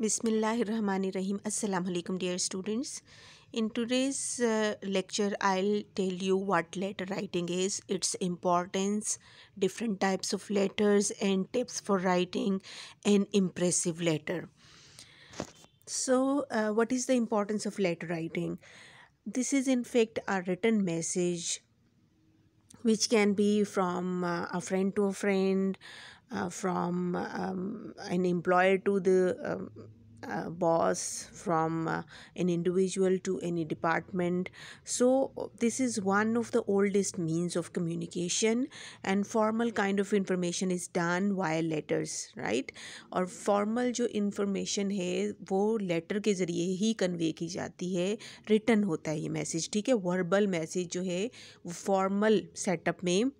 Bismillahirrahmanirrahim. Assalamu alaikum dear students. In today's uh, lecture I'll tell you what letter writing is, its importance, different types of letters and tips for writing an impressive letter. So uh, what is the importance of letter writing? This is in fact a written message which can be from uh, a friend to a friend uh, from um, an employer to the um, uh, boss from uh, an individual to any department so this is one of the oldest means of communication and formal kind of information is done via letters right Or formal जो information है वो letter के ज़रिए ही convey की जाती है written होता है ये message ठीक है verbal message जो है formal setup में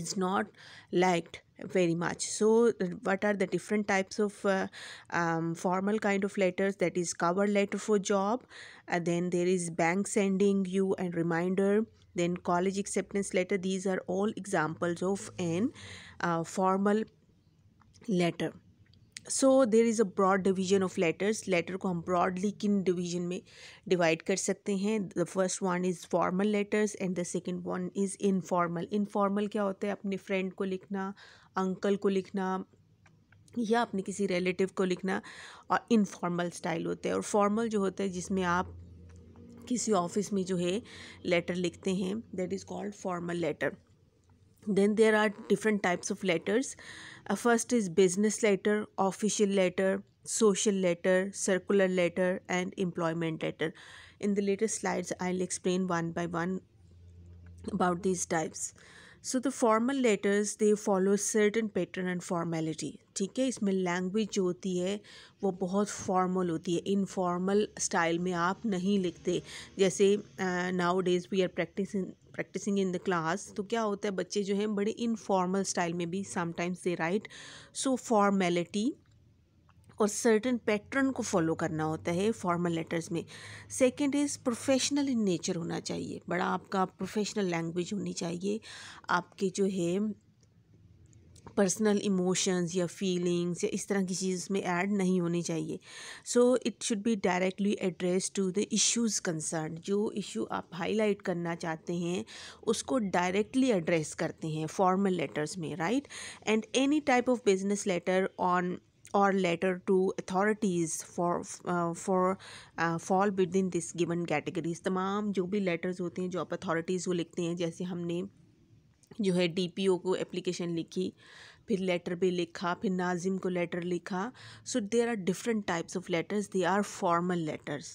is not liked very much so uh, what are the different types of uh, um, formal kind of letters that is cover letter for job and then there is bank sending you and reminder then college acceptance letter these are all examples of an uh, formal letter So there is a broad division of letters. Letter ko hum broadly kin division division divide kar sakte hain. The first one is formal letters, and the second one is informal. Informal kya होता hai? अपने friend ko लिखना uncle को लिखना या अपने किसी relative को लिखना और इनफॉर्मल स्टाइल होते हैं और फॉर्मल जो होता है जिसमें आप किसी ऑफिस में जो है लेटर लिखते हैं that is called formal letter then there are different types of letters first is business letter official letter social letter circular letter and employment letter in the latest slides I explain one by one about this types so the formal letters they follow certain pattern and formality ठीक है इसमें language जो होती है वो बहुत formal होती है इनफॉर्मल स्टाइल में आप नहीं लिखते जैसे now days we are practice practicing in the class तो क्या होता है बच्चे जो हैं बड़े इनफॉर्मल स्टाइल में भी sometimes they write so formality और सर्टन पैटर्न को फॉलो करना होता है फॉर्मल लेटर्स में second is professional in nature होना चाहिए बड़ा आपका प्रोफेशनल लैंग्वेज होनी चाहिए आपके जो है पर्सनल इमोशंस या फीलिंग्स या इस तरह की चीज़ में ऐड नहीं होनी चाहिए so it should be directly address to the issues concern जो इशू आप हाईलाइट करना चाहते हैं उसको डायरेक्टली एड्रेस करते हैं फॉर्मल लेटर्स में right and any type of business letter on or letter to authorities for uh, for uh, fall within this given categories तमाम जो भी letters होते हैं जो आप authorities को लिखते हैं जैसे हमने जो है डी पी ओ को एप्लीकेशन लिखी फिर लेटर भी लिखा फिर नाजिम को लेटर लिखा so there are different types of letters they are formal letters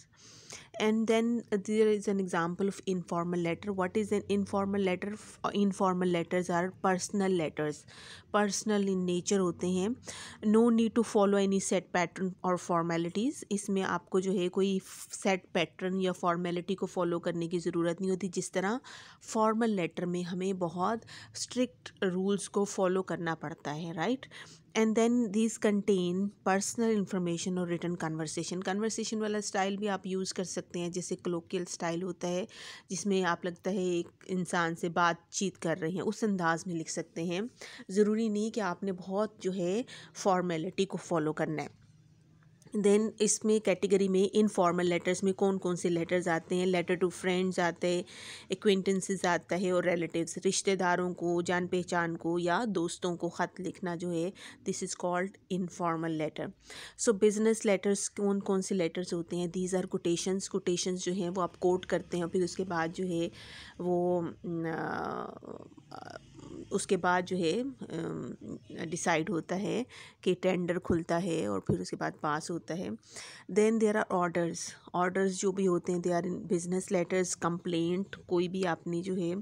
and then there is an example of informal letter what is an informal letter informal letters are personal letters personal in nature होते हैं no need to follow any set pattern or formalities इसमें आपको जो है कोई set pattern या formality को follow करने की ज़रूरत नहीं होती जिस तरह formal letter में हमें बहुत strict rules को follow करना पड़ता है right and then this contain personal information और रिटर्न कन्वर्सेशन कन्वर्सेशन वाला स्टाइल भी आप यूज़ कर सकते हैं जैसे क्लोकियल स्टाइल होता है जिसमें आप लगता है एक इंसान से बातचीत कर रहे हैं उस अंदाज में लिख सकते हैं ज़रूरी नहीं कि आपने बहुत जो है फॉर्मेलिटी को फॉलो करना है देन इसमें कैटेगरी में इनफॉर्मल लेटर्स में कौन कौन से लेटर्स आते हैं लेटर टू फ्रेंड्स आते हैं एक्वेंटेंसेज आता है और रिलेटिव्स रिश्तेदारों को जान पहचान को या दोस्तों को ख़त लिखना जो है this is called informal letter so business letters कौन कौन से लेटर्स होते हैं दीज आर कोटेशंस कोटेशंस जो हैं वो आप कोट करते हैं और फिर उसके बाद जो है वो उसके बाद जो है डिसाइड होता है कि टेंडर खुलता है और फिर उसके बाद पास होता है then there are orders orders जो भी होते हैं they are in business letters complaint कोई भी आपने जो है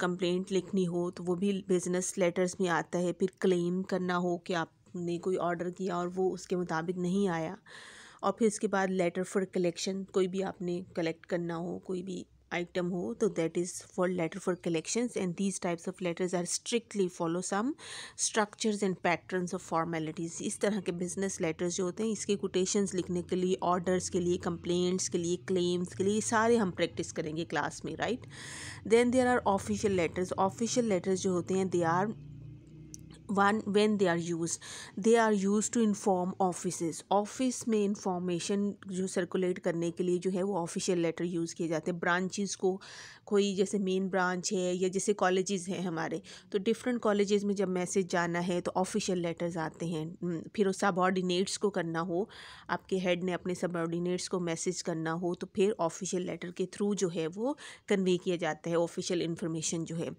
कंप्लेंट uh, लिखनी हो तो वो भी बिज़नेस लेटर्स में आता है फिर क्लेम करना हो कि आपने कोई ऑर्डर किया और वो उसके मुताबिक नहीं आया और फिर इसके बाद लेटर फॉर कलेक्शन कोई भी आपने कलेक्ट करना हो कोई भी आइटम हो तो that is for letter for collections and these types of letters are strictly follow some structures and pattern of formalities इस तरह के बिजनेस लेटर्स जो होते हैं इसके कोटेशंस लिखने के लिए ऑर्डर्स के लिए कंप्लेंट्स के लिए क्लेम्स के लिए सारे हम प्रैक्टिस करेंगे क्लास में right then there are official letters official letters जो होते हैं they are one when they are use they are use to inform office office में इंफॉर्मेशन जो सर्कुलेट करने के लिए जो है वो ऑफिशियल लेटर यूज़ किए जाते हैं ब्रांचेज को कोई जैसे मेन ब्रांच है या जैसे कॉलेजेस हैं हमारे तो डिफरेंट कॉलेजेस में जब मैसेज जाना है तो ऑफिशियल लेटर्स आते हैं हम्म, फिर उस सबॉर्डिनेट्स को करना हो आपके हेड ने अपने सबॉर्डिनेट्स को मैसेज करना हो तो फिर ऑफिशियल लेटर के थ्रू जो है वो कन्वे किया जाता है ऑफिशियल इन्फॉर्मेशन जो है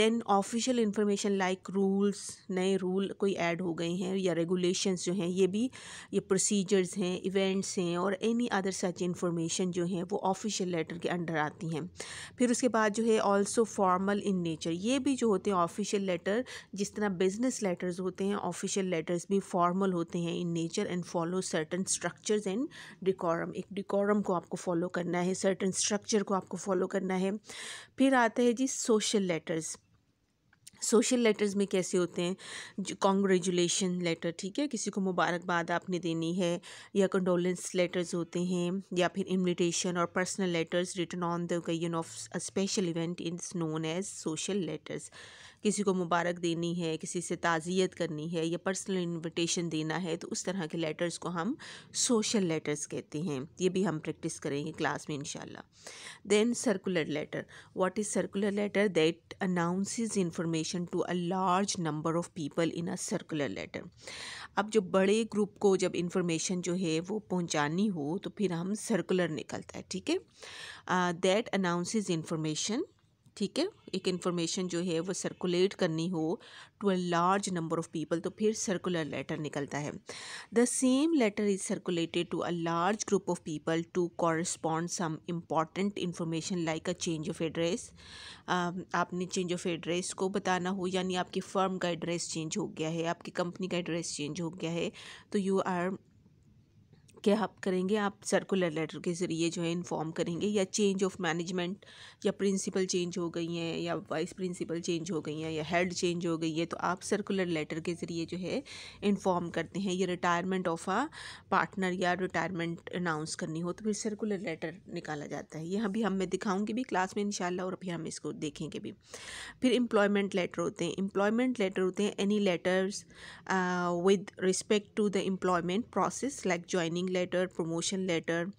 then official information like rules नए रूल कोई ऐड हो गए हैं या रेगुलेशंस जो हैं ये भी ये प्रोसीजर्स हैं इवेंट्स हैं और एनी अदर सच इंफॉर्मेशन जो है वो ऑफिशियल लेटर के अंडर आती हैं फिर उसके बाद जो है ऑल्सो फॉर्मल इन नेचर ये भी जो होते हैं ऑफिशियल लेटर जिस तरह बिजनेस लेटर्स होते हैं ऑफिशियल लेटर्स भी फॉर्मल होते हैं in nature and follow certain structures and decorum एक डिकोरम को आपको फॉलो करना है सर्टन स्ट्रक्चर को आपको फॉलो करना है फिर आता है जी सोशल लेटर्स सोशल लेटर्स में कैसे होते हैं कॉन्ग्रेजुलेशन लेटर ठीक है किसी को मुबारकबाद आपने देनी है या कंडोलेंस लेटर्स होते हैं या फिर इनविटेशन और personal letters written on the occasion of a special event is known as social letters किसी को मुबारक देनी है किसी से ताज़ियत करनी है या पर्सनल इन्विटेशन देना है तो उस तरह के लेटर्स को हम सोशल लेटर्स कहते हैं ये भी हम प्रैक्टिस करेंगे क्लास में इनशाला then circular letter what is circular letter that announce information to a large number of people in a circular letter अब जो बड़े ग्रुप को जब इंफॉर्मेशन जो है वो पहुँचानी हो तो फिर हम सर्कुलर निकलता है ठीक है दैट अनाउंसेस इंफॉर्मेशन ठीक है एक इन्फॉर्मेशन जो है वो सर्कुलेट करनी हो to a large number of people तो फिर सर्कुलर लेटर निकलता है the same letter is circulated to a large group of people to correspond some important information like a change of address आपने चेंज ऑफ एड्रेस को बताना हो यानी आपकी फर्म का एड्रेस चेंज हो गया है आपकी कंपनी का एड्रेस चेंज हो गया है तो यू आर के आप करेंगे आप सर्कुलर लेटर के ज़रिए जो है इन्फॉर्म करेंगे या चेंज ऑफ मैनेजमेंट या प्रिंसिपल चेंज हो गई हैं या वाइस प्रिंसिपल चेंज हो गई हैं या हेड चेंज हो गई है तो आप सर्कुलर लेटर के ज़रिए जो है इन्फॉर्म करते हैं या रिटायरमेंट ऑफ आ पार्टनर या रिटायरमेंट अनाउंस करनी हो तो फिर सर्कुलर लेटर निकाला जाता है ये अभी हम मैं दिखाऊँगी भी क्लास में इनशाला और अभी हम इसको देखेंगे भी फिर इम्प्लॉयमेंट लेटर होते हैं इम्प्लॉयमेंट लेटर होते हैं any letters with respect to the employment process like joining joining letter promotion letter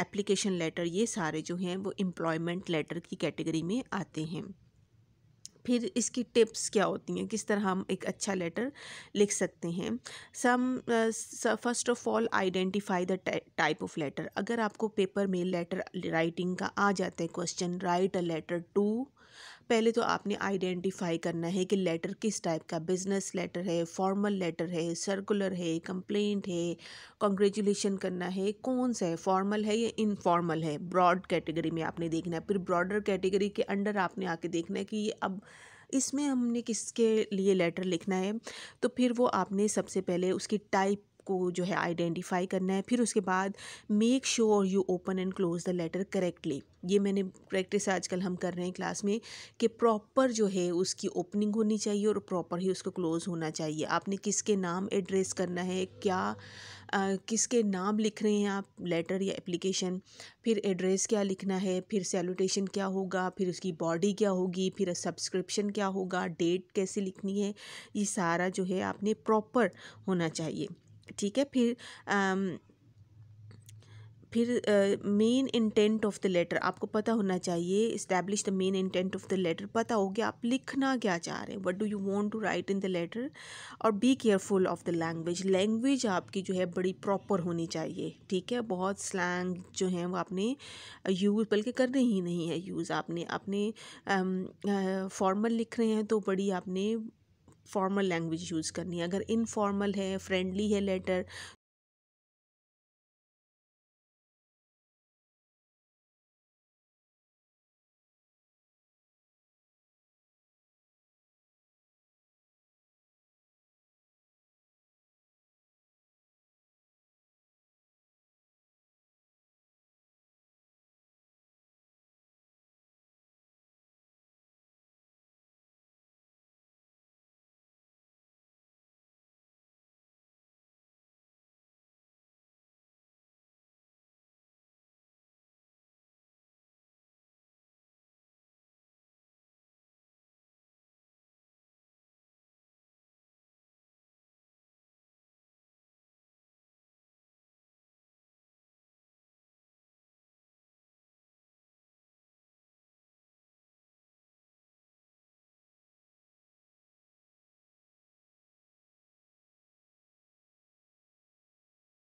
application letter ये सारे जो हैं वो एम्प्लॉयमेंट लेटर की कैटेगरी में आते हैं फिर इसकी टिप्स क्या होती हैं किस तरह हम एक अच्छा लेटर लिख सकते हैं some first of all identify the type of letter अगर आपको पेपर में लेटर राइटिंग का आ जाता है question write a letter to पहले तो आपने आइडेंटिफाई करना है कि लेटर किस टाइप का बिजनेस लेटर है फॉर्मल लेटर है सर्कुलर है कंप्लेंट है कॉन्ग्रेचुलेशन करना है कौन सा है फॉर्मल है या इनफॉर्मल है ब्रॉड कैटेगरी में आपने देखना है फिर ब्रॉडर कैटेगरी के अंडर आपने आके देखना है कि ये अब इसमें हमने किसके लिए लेटर लिखना है तो फिर वो आपने सबसे पहले उसकी टाइप को जो है आइडेंटिफाई करना है फिर उसके बाद make sure you open and close the letter correctly ये मैंने प्रैक्टिस आजकल हम कर रहे हैं क्लास में कि प्रॉपर जो है उसकी ओपनिंग होनी चाहिए और प्रॉपर ही उसको क्लोज़ होना चाहिए आपने किसके नाम एड्रेस करना है क्या आ, किसके नाम लिख रहे हैं आप लेटर या एप्लीकेशन फिर एड्रेस क्या लिखना है फिर सैलुटेशन क्या होगा फिर उसकी बॉडी क्या होगी फिर सब्सक्रिप्शन क्या होगा डेट कैसे लिखनी है ये सारा जो है आपने प्रॉपर होना चाहिए ठीक है फिर आम, फिर main intent of the letter आपको पता होना चाहिए establish the main intent of the letter पता हो गया आप लिखना क्या चाह रहे हैं what do you want to write in the letter और be careful of the language language आपकी जो है बड़ी प्रॉपर होनी चाहिए ठीक है बहुत स्लैंग जो है वो आपने यूज़ बल्कि करने ही नहीं है यूज़ आपने अपने फॉर्मल लिख रहे हैं तो बड़ी आपने फॉर्मल लैंग्वेज यूज़ करनी है अगर इनफॉर्मल है फ्रेंडली है लेटर